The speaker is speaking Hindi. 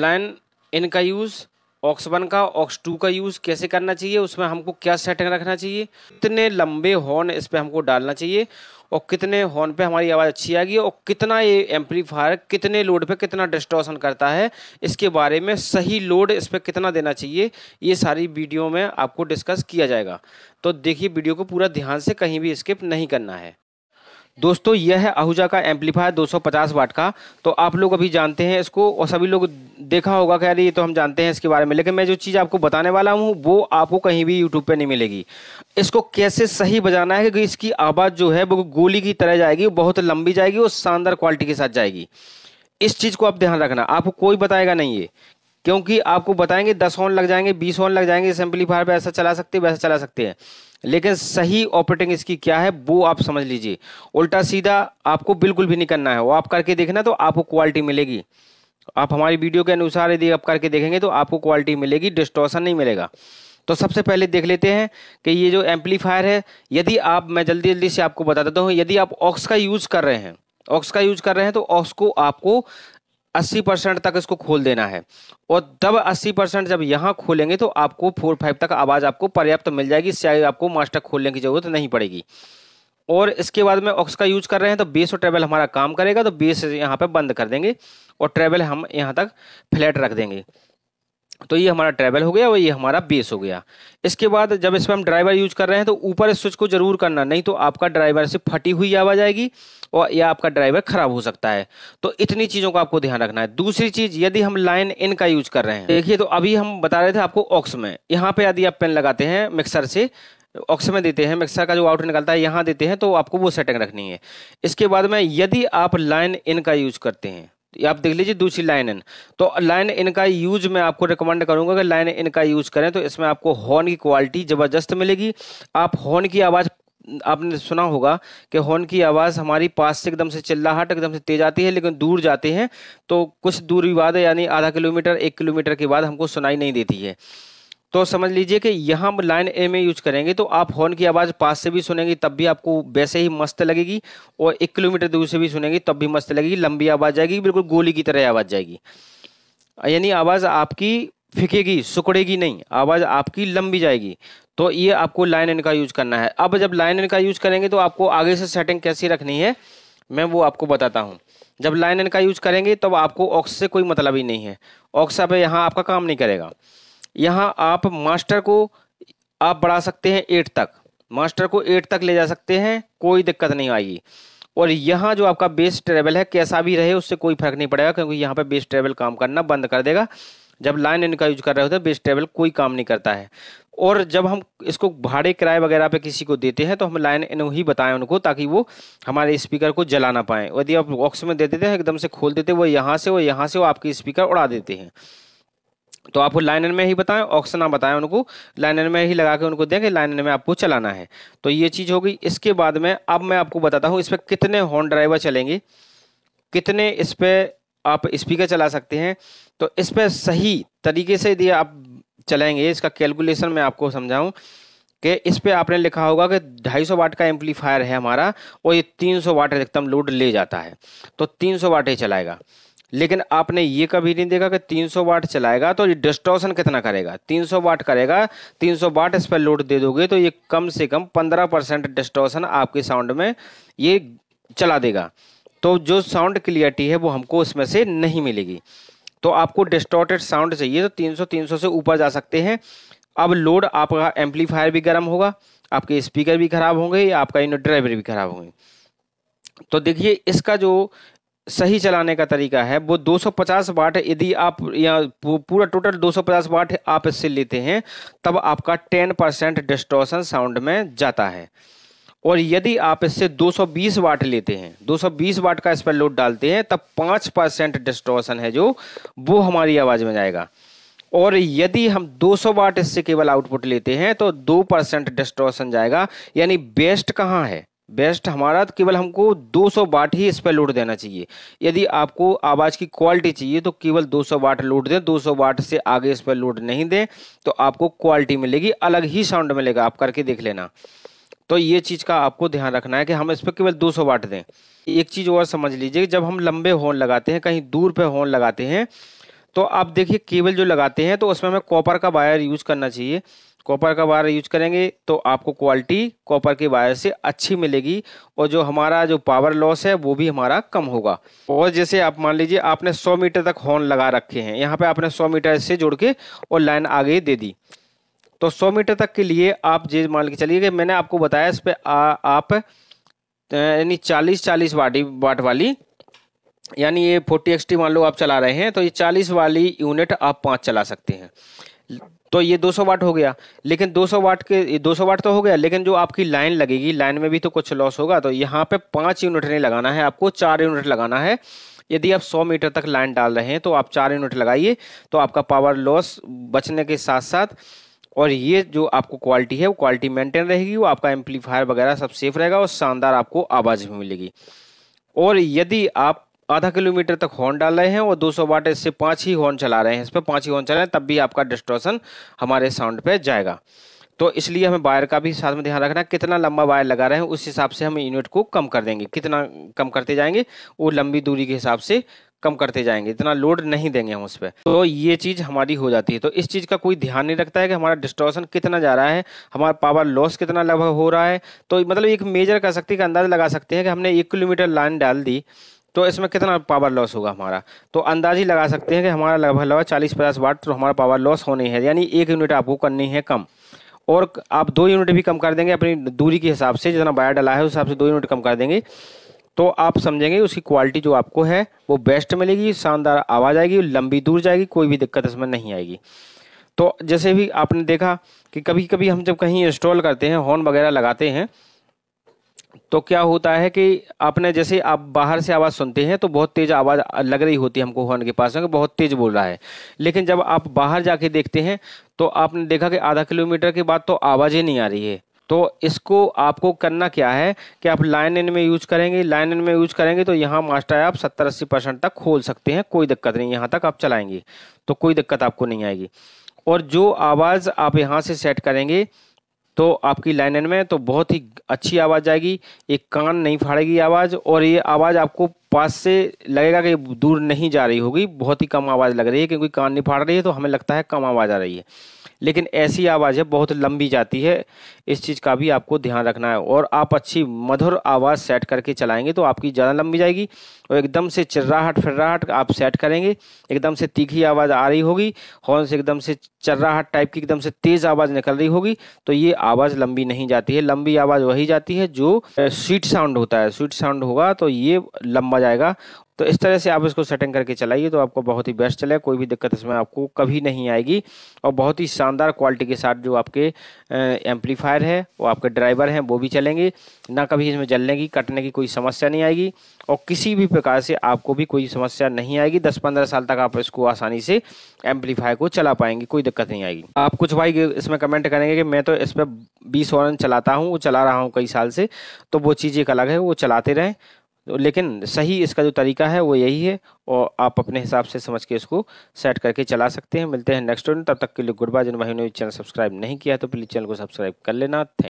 लाइन इन का यूज़ ऑक्स वन का ऑक्स टू का यूज़ कैसे करना चाहिए उसमें हमको क्या सेटिंग रखना चाहिए कितने लंबे हॉर्न इस पर हमको डालना चाहिए और कितने हॉर्न पे हमारी आवाज़ अच्छी आएगी और कितना ये एम्पलीफायर कितने लोड पे कितना डिस्टॉर्शन करता है इसके बारे में सही लोड इस पर कितना देना चाहिए ये सारी वीडियो में आपको डिस्कस किया जाएगा तो देखिए वीडियो को पूरा ध्यान से कहीं भी स्किप नहीं करना है दोस्तों यह है आहूजा का एम्पलीफायर 250 वाट का तो आप लोग अभी जानते हैं इसको और सभी लोग देखा होगा कि अरे ये तो हम जानते हैं इसके बारे में लेकिन मैं जो चीज़ आपको बताने वाला हूँ वो आपको कहीं भी यूट्यूब पे नहीं मिलेगी इसको कैसे सही बजाना है क्योंकि इसकी आवाज़ जो है वो गोली की तरह जाएगी बहुत लंबी जाएगी और शानदार क्वालिटी के साथ जाएगी इस चीज़ को आप ध्यान रखना आपको कोई बताएगा नहीं ये क्योंकि आपको बताएंगे दस ऑन लग जाएंगे बीस ऑन लग जाएंगे इस एम्पलीफायर पर ऐसा चला सकते वैसा चला सकते हैं लेकिन सही ऑपरेटिंग इसकी क्या है वो आप समझ लीजिए उल्टा सीधा आपको बिल्कुल भी नहीं करना है वो आप करके देखना तो आपको क्वालिटी मिलेगी आप हमारी वीडियो के अनुसार यदि आप करके देखेंगे तो आपको क्वालिटी मिलेगी डिस्टॉर्सन नहीं मिलेगा तो सबसे पहले देख लेते हैं कि ये जो एम्पलीफायर है यदि आप मैं जल्दी जल्दी से आपको बता देता हूँ यदि आप ऑक्स का यूज़ कर रहे हैं ऑक्स का यूज कर रहे हैं तो ऑक्स को आपको अस्सी परसेंट तक इसको खोल देना है और तब अस्सी परसेंट जब यहाँ खोलेंगे तो आपको फोर फाइव तक आवाज़ आपको पर्याप्त तो मिल जाएगी इससे आपको मास्टर खोलने की ज़रूरत नहीं पड़ेगी और इसके बाद में ऑक्स का यूज कर रहे हैं तो बेस और ट्रेवल हमारा काम करेगा तो बेस यहाँ पर बंद कर देंगे और ट्रेवल हम यहाँ तक फ्लैट रख देंगे तो ये हमारा ट्रेवल हो गया और ये हमारा बेस हो गया इसके बाद जब इसमें हम ड्राइवर यूज कर रहे हैं तो ऊपर इस स्विच को जरूर करना नहीं तो आपका ड्राइवर से फटी हुई आवाज आएगी और या आपका ड्राइवर खराब हो सकता है तो इतनी चीज़ों का आपको ध्यान रखना है दूसरी चीज़ यदि हम लाइन इन का यूज कर रहे हैं देखिए तो अभी हम बता रहे थे आपको ऑक्स में यहाँ पे यदि आप पेन लगाते हैं मिक्सर से ऑक्स में देते हैं मिक्सर का जो आउट निकलता है यहाँ देते हैं तो आपको वो सेटिंग रखनी है इसके बाद में यदि आप लाइन इन का यूज करते हैं आप देख लीजिए दूसरी लाइन इन तो लाइन इन का यूज मैं आपको रिकमेंड करूंगा कि लाइन इन का यूज करें तो इसमें आपको हॉर्न की क्वालिटी जबरदस्त मिलेगी आप हॉर्न की आवाज़ आपने सुना होगा कि हॉर्न की आवाज़ हमारी पास से एकदम से चिल्लाहट एकदम से तेज आती है लेकिन दूर जाते हैं तो कुछ दूरी बाद यानी आधा किलोमीटर एक किलोमीटर के बाद हमको सुनाई नहीं देती है तो समझ लीजिए कि यहाँ हम लाइन ए में यूज करेंगे तो आप हॉर्न की आवाज़ पास से भी सुनेंगे तब भी आपको वैसे ही मस्त लगेगी और एक किलोमीटर दूर से भी सुनेंगे तब भी मस्त लगेगी लंबी आवाज़ आएगी बिल्कुल गोली की तरह आवाज़ जाएगी यानी आवाज़ आपकी फिकेगी सुकड़ेगी नहीं आवाज़ आपकी लंबी जाएगी तो ये आपको लाइन एन का यूज करना है अब जब लाइन एन का यूज करेंगे तो आपको आगे से सेटिंग कैसी रखनी है मैं वो आपको बताता हूँ जब लाइन एन का यूज करेंगे तब तो आपको ऑक्स से कोई मतलब ही नहीं है ऑक्स अब यहाँ आपका काम नहीं करेगा यहाँ आप मास्टर को आप बढ़ा सकते हैं एट तक मास्टर को एट तक ले जा सकते हैं कोई दिक्कत नहीं आएगी और यहाँ जो आपका बेस ट्रेवल है कैसा भी रहे उससे कोई फर्क नहीं पड़ेगा क्योंकि यहाँ पर बेस ट्रेवल काम करना बंद कर देगा जब लाइन इनका यूज कर रहे होते हैं बेस ट्रेवल कोई काम नहीं करता है और जब हम इसको भाड़े किराए वगैरह पे किसी को देते हैं तो हम लाइन इन ही बताएं उनको ताकि वो हमारे स्पीकर को जला ना पाएँ यदि आप बॉक्स में दे देते हैं एकदम से खोल देते वो यहाँ से वो यहाँ से वो आपके स्पीकर उड़ा देते हैं तो आपको लाइनर में ही बताएं ऑक्सन ना बताएं उनको लाइनर में ही लगा के उनको दें कि लाइनर में आपको चलाना है तो ये चीज़ हो गई इसके बाद में अब मैं आपको बताता हूँ इस पर कितने हॉर्न ड्राइवर चलेंगे कितने इस पर आप स्पीकर चला सकते हैं तो इस पर सही तरीके से यदि आप चलाएंगे इसका कैलकुलेशन मैं आपको समझाऊँ कि इस पर आपने लिखा होगा कि 250 वाट का एम्पलीफायर है हमारा और ये 300 वाट अधिकतम लोड ले जाता है तो 300 वाट ही चलाएगा लेकिन आपने ये कभी नहीं देखा कि 300 वाट चलाएगा तो ये डिस्टॉर्शन कितना करेगा 300 वाट करेगा 300 वाट इस पर लोड दे दोगे तो ये कम से कम 15 परसेंट डिस्टोशन आपके साउंड में ये चला देगा तो जो साउंड क्लियरिटी है वो हमको उसमें से नहीं मिलेगी तो आपको डिस्टोटेड साउंड चाहिए तो 300 300 से ऊपर जा सकते हैं अब लोड आपका एम्पलीफायर भी गर्म होगा आपके स्पीकर भी खराब होंगे या आपका इन ड्राइवर भी खराब होंगे तो देखिए इसका जो सही चलाने का तरीका है वो 250 वाट यदि आप या पूरा टोटल 250 वाट आप इससे लेते हैं तब आपका 10 परसेंट डिस्टोशन साउंड में जाता है और यदि आप इससे 220 वाट लेते हैं 220 वाट का इस पर लोड डालते हैं तब 5 परसेंट डिस्टोशन है जो वो हमारी आवाज़ में जाएगा और यदि हम 200 वाट इससे केवल आउटपुट लेते हैं तो दो परसेंट डिस्टोशन जाएगा यानी बेस्ट कहाँ है बेस्ट हमारा तो केवल हमको 200 वाट ही इस पर लोड देना चाहिए यदि आपको आवाज़ की क्वालिटी चाहिए तो केवल 200 वाट लोड दें 200 वाट से आगे इस पर लोड नहीं दें तो आपको क्वालिटी मिलेगी अलग ही साउंड मिलेगा आप करके देख लेना तो ये चीज़ का आपको ध्यान रखना है कि हम इस पर केवल 200 वाट दें एक चीज़ और समझ लीजिए जब हम लंबे हॉर्न लगाते हैं कहीं दूर पे हॉर्न लगाते हैं तो आप देखिए केबल जो लगाते हैं तो उसमें हमें कॉपर का वायर यूज़ करना चाहिए कॉपर का वायर यूज करेंगे तो आपको क्वालिटी कॉपर के वायर से अच्छी मिलेगी और जो हमारा जो पावर लॉस है वो भी हमारा कम होगा और जैसे आप मान लीजिए आपने 100 मीटर तक हॉर्न लगा रखे हैं यहाँ पे आपने 100 मीटर से जोड़ के और लाइन आगे दे दी तो 100 मीटर तक के लिए आप जे मान के चलिए मैंने आपको बताया इस पर आप यानी चालीस चालीस वाटी वाट वाली यानी ये फोर्टी एक्स मान लो आप चला रहे हैं तो ये चालीस वाली यूनिट आप पाँच चला सकते हैं तो ये 200 वाट हो गया लेकिन 200 वाट के 200 वाट तो हो गया लेकिन जो आपकी लाइन लगेगी लाइन में भी तो कुछ लॉस होगा तो यहाँ पे पाँच यूनिट नहीं लगाना है आपको चार यूनिट लगाना है यदि आप 100 मीटर तक लाइन डाल रहे हैं तो आप चार यूनिट लगाइए तो आपका पावर लॉस बचने के साथ साथ और ये जो आपको क्वालिटी है वो क्वालिटी मेंटेन रहेगी वो आपका एम्पलीफायर वगैरह सब सेफ रहेगा और शानदार आपको आवाज़ भी मिलेगी और यदि आप आधा किलोमीटर तक हॉर्न डाल रहे हैं और 200 वाट इससे पाँच ही हॉर्न चला रहे हैं इस पर पाँच ही हॉर्न चला रहे हैं तब भी आपका डिस्टॉर्सन हमारे साउंड पे जाएगा तो इसलिए हमें वायर का भी साथ में ध्यान रखना कितना लंबा वायर लगा रहे हैं उस हिसाब से हम यूनिट को कम कर देंगे कितना कम करते जाएंगे वो लंबी दूरी के हिसाब से कम करते जाएंगे इतना लोड नहीं देंगे हम उस पर तो ये चीज़ हमारी हो जाती है तो इस चीज़ का कोई ध्यान नहीं रखता है कि हमारा डिस्ट्रोशन कितना जा रहा है हमारा पावर लॉस कितना लगभग हो रहा है तो मतलब एक मेजर कर सकते हैं अंदाज़ा लगा सकते हैं कि हमने एक किलोमीटर लाइन डाल दी तो इसमें कितना पावर लॉस होगा हमारा तो अंदाज ही लगा सकते हैं कि हमारा लगभग लगभग चालीस पचास वाट तो हमारा पावर लॉस होनी है यानी एक यूनिट आपको करनी है कम और आप दो यूनिट भी कम कर देंगे अपनी दूरी के हिसाब से जितना बाया डला है उस हिसाब से दो यूनिट कम कर देंगे तो आप समझेंगे उसकी क्वालिटी जो आपको है वो बेस्ट मिलेगी शानदार आवाज़ आएगी लंबी दूर जाएगी कोई भी दिक्कत इसमें नहीं आएगी तो जैसे भी आपने देखा कि कभी कभी हम जब कहीं इंस्टॉल करते हैं हॉर्न वगैरह लगाते हैं तो क्या होता है कि आपने जैसे आप बाहर से आवाज़ सुनते हैं तो बहुत तेज़ आवाज़ लग रही होती है हमको हॉर्न के पास में बहुत तेज़ बोल रहा है लेकिन जब आप बाहर जाके देखते हैं तो आपने देखा कि आधा किलोमीटर के बाद तो आवाज़ ही नहीं आ रही है तो इसको आपको करना क्या है कि आप लाइन इन में यूज करेंगे लाइन इन में यूज करेंगे तो यहाँ मास्टर आप सत्तर अस्सी परसेंट तक खोल सकते हैं कोई दिक्कत नहीं यहाँ तक आप चलाएंगे तो कोई दिक्कत आपको नहीं आएगी और जो आवाज़ आप यहाँ से सेट करेंगे तो आपकी लाइनन में तो बहुत ही अच्छी आवाज़ आएगी एक कान नहीं फाड़ेगी आवाज़ और ये आवाज़ आपको पास से लगेगा कि दूर नहीं जा रही होगी बहुत ही कम आवाज़ लग रही है क्योंकि कान नहीं फाड़ रही है तो हमें लगता है कम आवाज़ आ रही है लेकिन ऐसी आवाज है बहुत लंबी जाती है इस चीज़ का भी आपको ध्यान रखना है और आप अच्छी मधुर आवाज़ सेट करके चलाएंगे तो आपकी ज़्यादा लंबी जाएगी और एकदम से चर्राहट फिर्राहट आप सेट करेंगे एकदम से तीखी आवाज़ आ रही होगी हॉर्न से एकदम से चर्राहट टाइप की एकदम से तेज़ आवाज़ निकल रही होगी तो ये आवाज़ लंबी नहीं जाती है लंबी आवाज़ वही जाती है जो स्वीट साउंड होता है स्वीट साउंड होगा तो ये लंबा जाएगा तो इस तरह से आप इसको सेटिंग करके चलाइए तो आपको बहुत ही बेस्ट चलेगा कोई भी दिक्कत इसमें आपको कभी नहीं आएगी और बहुत ही शानदार क्वालिटी के साथ जो आपके एम्पलीफायर है वो आपके ड्राइवर हैं वो भी चलेंगे ना कभी इसमें जलने की कटने की कोई समस्या नहीं आएगी और किसी भी प्रकार से आपको भी कोई समस्या नहीं आएगी दस पंद्रह साल तक आप इसको आसानी से एम्पलीफायर को चला पाएंगे कोई दिक्कत नहीं आएगी आप कुछ भाई इसमें कमेंट करेंगे कि मैं तो इस पर बीस हॉर्न चलाता हूँ वो चला रहा हूँ कई साल से तो वो चीज़ एक अलग है वो चलाते रहें तो लेकिन सही इसका जो तरीका है वो यही है और आप अपने हिसाब से समझ के इसको सेट करके चला सकते हैं मिलते हैं नेक्स्ट वीडियो तब तक के लिए गुड बाय जिन भाई ने चैनल सब्सक्राइब नहीं किया तो प्लीज़ चैनल को सब्सक्राइब कर लेना